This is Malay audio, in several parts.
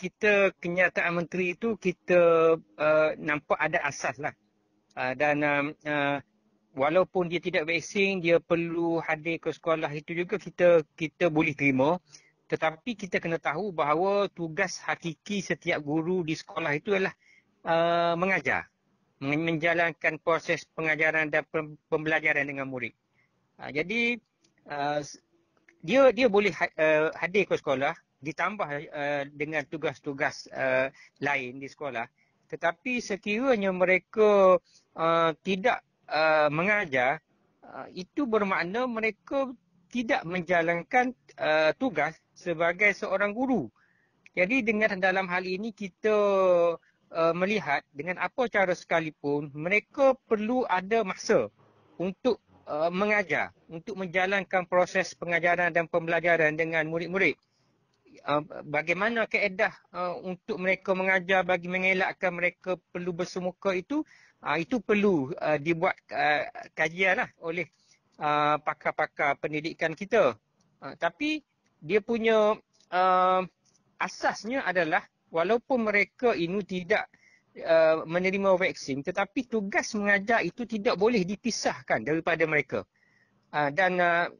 kita kenyataan menteri itu kita uh, nampak ada asas lah uh, dan um, uh, walaupun dia tidak vaksin dia perlu hadir ke sekolah itu juga kita kita boleh terima tetapi kita kena tahu bahawa tugas hakiki setiap guru di sekolah itu adalah uh, mengajar menjalankan proses pengajaran dan pembelajaran dengan murid uh, jadi uh, dia dia boleh ha-, uh, hadir ke sekolah ditambah uh, dengan tugas-tugas uh, lain di sekolah tetapi sekiranya mereka uh, tidak uh, mengajar uh, itu bermakna mereka tidak menjalankan uh, tugas sebagai seorang guru jadi dengan dalam hal ini kita uh, melihat dengan apa cara sekalipun mereka perlu ada masa untuk uh, mengajar untuk menjalankan proses pengajaran dan pembelajaran dengan murid-murid Ah, bagaimana keedah uh, ah, untuk mereka mengajar bagi mengelakkan mereka perlu bersemuka itu uh, itu perlu uh, dibuat uh, kajianlah oleh uh, pakar-pakar pendidikan kita uh, tapi dia punya uh, asasnya adalah walaupun mereka ini tidak uh, menerima vaksin tetapi tugas mengajar itu tidak boleh dipisahkan daripada mereka Ah, dan uh,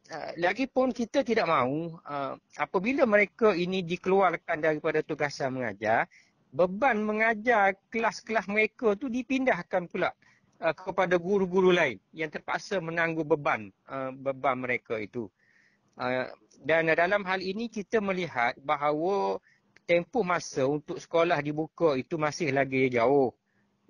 pun kita tidak mahu uh, apabila mereka ini dikeluarkan daripada tugasan mengajar, beban mengajar kelas-kelas mereka tu dipindahkan pula uh, kepada guru-guru lain yang terpaksa menangguh beban uh, beban mereka itu. Uh, dan dalam hal ini kita melihat bahawa tempoh masa untuk sekolah dibuka itu masih lagi jauh.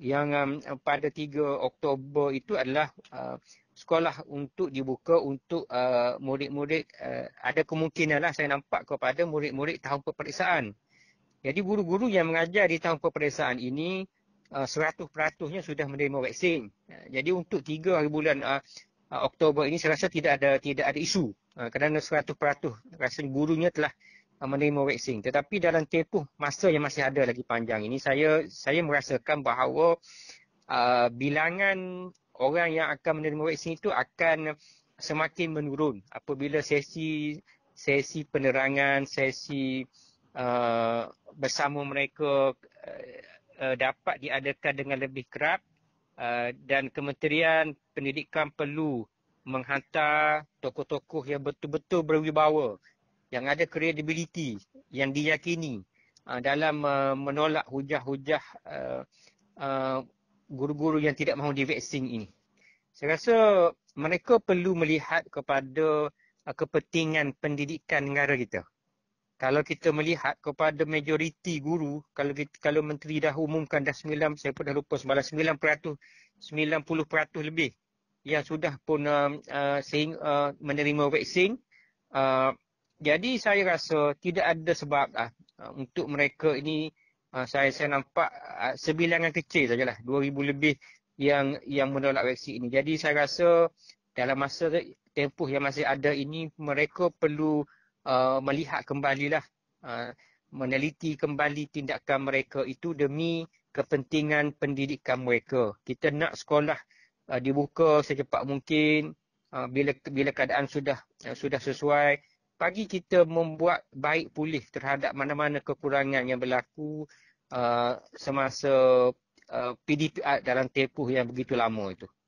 Yang um, pada 3 Oktober itu adalah uh, sekolah untuk dibuka untuk uh, murid-murid uh, ada kemungkinanlah saya nampak kepada murid-murid tahun peperiksaan. Jadi guru-guru yang mengajar di tahun peperiksaan ini uh, 100%-nya sudah menerima vaksin. Uh, jadi untuk 3 hari bulan uh, uh, Oktober ini saya rasa tidak ada tidak ada isu kerana 100% rasa gurunya telah menerima vaksin tetapi dalam tempoh masa yang masih ada lagi panjang ini saya saya merasakan bahawa uh, bilangan orang yang akan menerima vaksin itu akan semakin menurun apabila sesi sesi penerangan, sesi uh, bersama mereka uh, uh, dapat diadakan dengan lebih kerap uh, dan Kementerian Pendidikan perlu menghantar tokoh-tokoh yang betul-betul berwibawa yang ada kredibiliti yang diyakini uh, dalam uh, menolak hujah-hujah uh, uh, guru-guru yang tidak mahu divaksin ini. Saya rasa mereka perlu melihat kepada uh, kepentingan pendidikan negara kita. Kalau kita melihat kepada majoriti guru, kalau kita, kalau menteri dah umumkan dah 9, saya pun dah lupa semalam 9%, 90% lebih yang sudah pun um, uh, uh, uh, menerima vaksin. Uh, jadi saya rasa tidak ada sebab uh, untuk mereka ini Ah, saya saya nampak ah, sebilangan kecil sajalah 2000 lebih yang yang menolak vaksin ini. Jadi saya rasa dalam masa tempoh yang masih ada ini mereka perlu uh, melihat kembalilah uh, meneliti kembali tindakan mereka itu demi kepentingan pendidikan mereka. Kita nak sekolah uh, dibuka secepat mungkin uh, bila bila keadaan sudah uh, sudah sesuai bagi kita membuat baik pulih terhadap mana-mana kekurangan yang berlaku uh, semasa uh, PDPR dalam tempoh yang begitu lama itu.